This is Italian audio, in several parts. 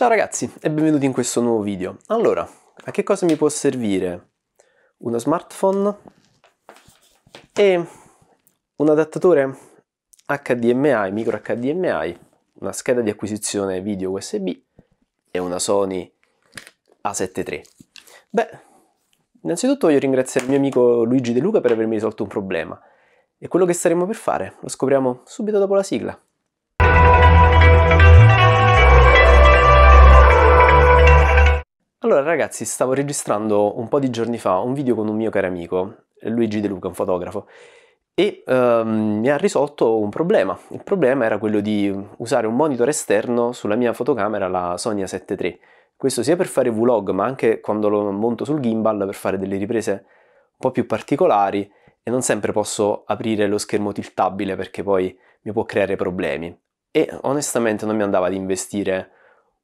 Ciao ragazzi e benvenuti in questo nuovo video. Allora, a che cosa mi può servire uno smartphone e un adattatore HDMI, micro HDMI, una scheda di acquisizione video USB e una Sony A7 III. Beh, innanzitutto voglio ringraziare il mio amico Luigi De Luca per avermi risolto un problema. E quello che staremo per fare lo scopriamo subito dopo la sigla. Allora ragazzi, stavo registrando un po' di giorni fa un video con un mio caro amico, Luigi De Luca, un fotografo, e um, mi ha risolto un problema. Il problema era quello di usare un monitor esterno sulla mia fotocamera, la Sony A7 III. Questo sia per fare vlog, ma anche quando lo monto sul gimbal per fare delle riprese un po' più particolari e non sempre posso aprire lo schermo tiltabile perché poi mi può creare problemi. E onestamente non mi andava ad investire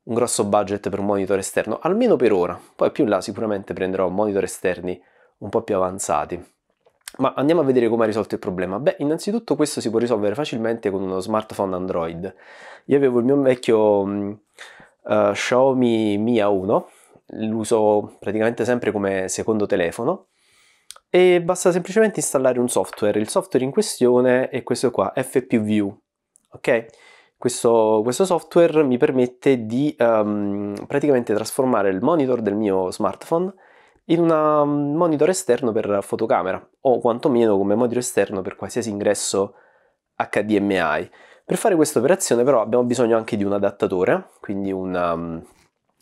un grosso budget per un monitor esterno, almeno per ora. Poi più in là sicuramente prenderò monitor esterni un po' più avanzati. Ma andiamo a vedere come ha risolto il problema. Beh, innanzitutto questo si può risolvere facilmente con uno smartphone Android. Io avevo il mio vecchio uh, Xiaomi Mi A1, l'uso praticamente sempre come secondo telefono e basta semplicemente installare un software. Il software in questione è questo qua, FPView. Ok? Questo, questo software mi permette di um, praticamente trasformare il monitor del mio smartphone in un mm, monitor esterno per fotocamera o quantomeno come monitor esterno per qualsiasi ingresso HDMI. Per fare questa operazione però abbiamo bisogno anche di un adattatore, quindi una, mm,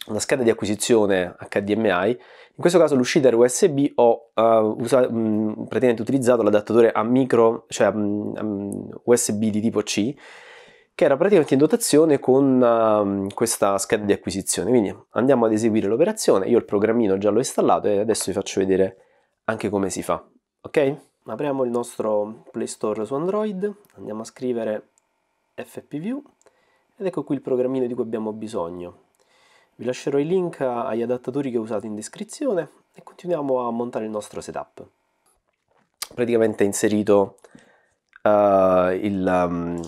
una scheda di acquisizione HDMI, in questo caso l'uscita era USB ho uh, eh, usato, mh, mm, praticamente utilizzato l'adattatore a micro, cioè mh, USB di tipo C, che era praticamente in dotazione con um, questa scheda di acquisizione. Quindi andiamo ad eseguire l'operazione, io il programmino già l'ho installato e adesso vi faccio vedere anche come si fa, ok? Apriamo il nostro Play Store su Android, andiamo a scrivere fpview ed ecco qui il programmino di cui abbiamo bisogno. Vi lascerò i link agli adattatori che ho usato in descrizione e continuiamo a montare il nostro setup. Praticamente è inserito uh, il, um,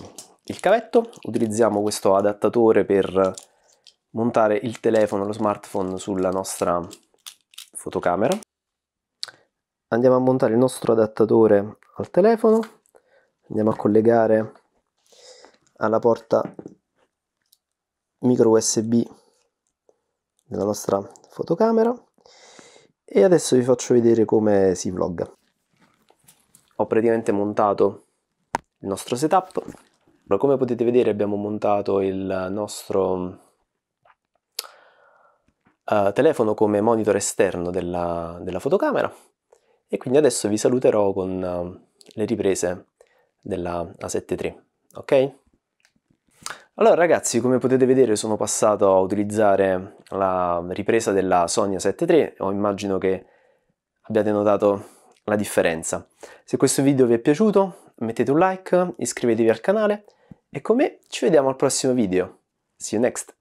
il cavetto, utilizziamo questo adattatore per montare il telefono, lo smartphone sulla nostra fotocamera. Andiamo a montare il nostro adattatore al telefono, andiamo a collegare alla porta micro USB della nostra fotocamera e adesso vi faccio vedere come si vlogga. Ho praticamente montato il nostro setup, ma come potete vedere abbiamo montato il nostro uh, telefono come monitor esterno della, della, fotocamera e quindi adesso vi saluterò con uh, le riprese della A7 III, ok? Allora ragazzi, come potete vedere sono passato a utilizzare la ripresa della Sony A7 III, o immagino che abbiate notato la differenza. Se questo video vi è piaciuto mettete un like, iscrivetevi al canale e con me ci vediamo al prossimo video. See you next!